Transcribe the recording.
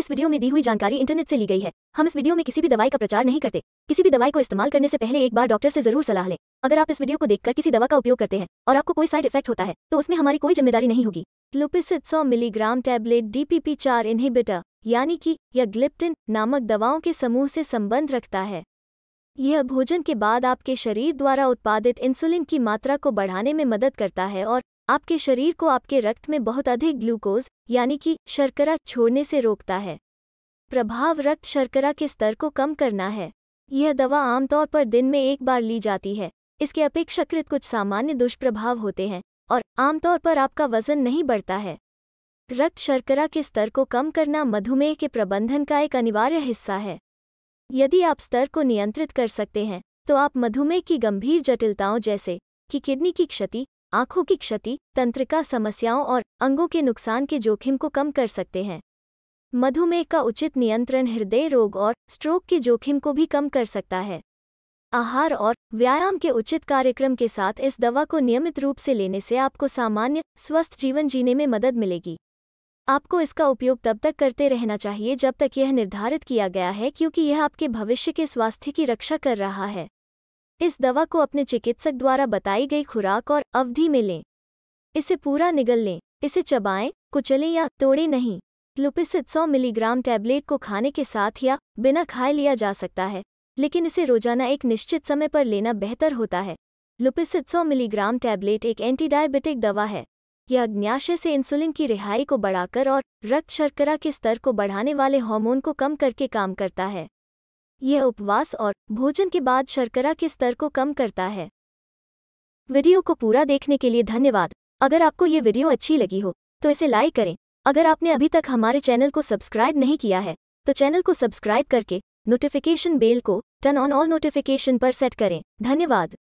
इस वीडियो में दी हुई जानकारी इंटरनेट से ली गई है हम इस वीडियो में किसी भी दवाई का प्रचार नहीं करते किसी भी दवाई को इस्तेमाल करने से पहले एक बार डॉक्टर से जरूर सलाह लें अगर आप इस वीडियो को देखकर किसी दवा का उपयोग करते हैं और आपको कोई साइड इफेक्ट होता है तो उसमें हमारी कोई जिम्मेदारी नहीं होगी लुपिसिट सौ मिलीग्राम टैबलेट डीपीपी चार इनहिबिटर यानी कि या ग्लिप्टिन नामक दवाओं के समूह से संबंध रखता है यह भोजन के बाद आपके शरीर द्वारा उत्पादित इंसुलिन की मात्रा को बढ़ाने में मदद करता है और आपके शरीर को आपके रक्त में बहुत अधिक ग्लूकोज यानी कि शर्करा छोड़ने से रोकता है प्रभाव रक्त शर्करा के स्तर को कम करना है यह दवा आमतौर पर दिन में एक बार ली जाती है इसके अपेक्षाकृत कुछ सामान्य दुष्प्रभाव होते हैं और आमतौर पर आपका वजन नहीं बढ़ता है रक्त शर्करा के स्तर को कम करना मधुमेह के प्रबंधन का एक अनिवार्य हिस्सा है यदि आप स्तर को नियंत्रित कर सकते हैं तो आप मधुमेह की गंभीर जटिलताओं जैसे कि किडनी की क्षति आंखों की क्षति तंत्रिका समस्याओं और अंगों के नुकसान के जोखिम को कम कर सकते हैं मधुमेह का उचित नियंत्रण हृदय रोग और स्ट्रोक के जोखिम को भी कम कर सकता है आहार और व्यायाम के उचित कार्यक्रम के साथ इस दवा को नियमित रूप से लेने से आपको सामान्य स्वस्थ जीवन जीने में मदद मिलेगी आपको इसका उपयोग तब तक करते रहना चाहिए जब तक यह निर्धारित किया गया है क्योंकि यह आपके भविष्य के स्वास्थ्य की रक्षा कर रहा है इस दवा को अपने चिकित्सक द्वारा बताई गई खुराक और अवधि में लें इसे पूरा निगल लें इसे चबाएं कुचलें या तोड़ें नहीं लुपिसित 100 मिलीग्राम टैबलेट को खाने के साथ या बिना खाए लिया जा सकता है लेकिन इसे रोजाना एक निश्चित समय पर लेना बेहतर होता है लुपिसित 100 मिलीग्राम टैबलेट एक एंटी डायबिटिक दवा है यह अग्न्याशय से इंसुलिन की रिहाई को बढ़ाकर और रक्त शर्करा के स्तर को बढ़ाने वाले हार्मोन को कम करके काम करता है यह उपवास और भोजन के बाद शर्करा के स्तर को कम करता है वीडियो को पूरा देखने के लिए धन्यवाद अगर आपको ये वीडियो अच्छी लगी हो तो इसे लाइक करें अगर आपने अभी तक हमारे चैनल को सब्सक्राइब नहीं किया है तो चैनल को सब्सक्राइब करके नोटिफिकेशन बेल को टर्न ऑन ऑल नोटिफिकेशन पर सेट करें धन्यवाद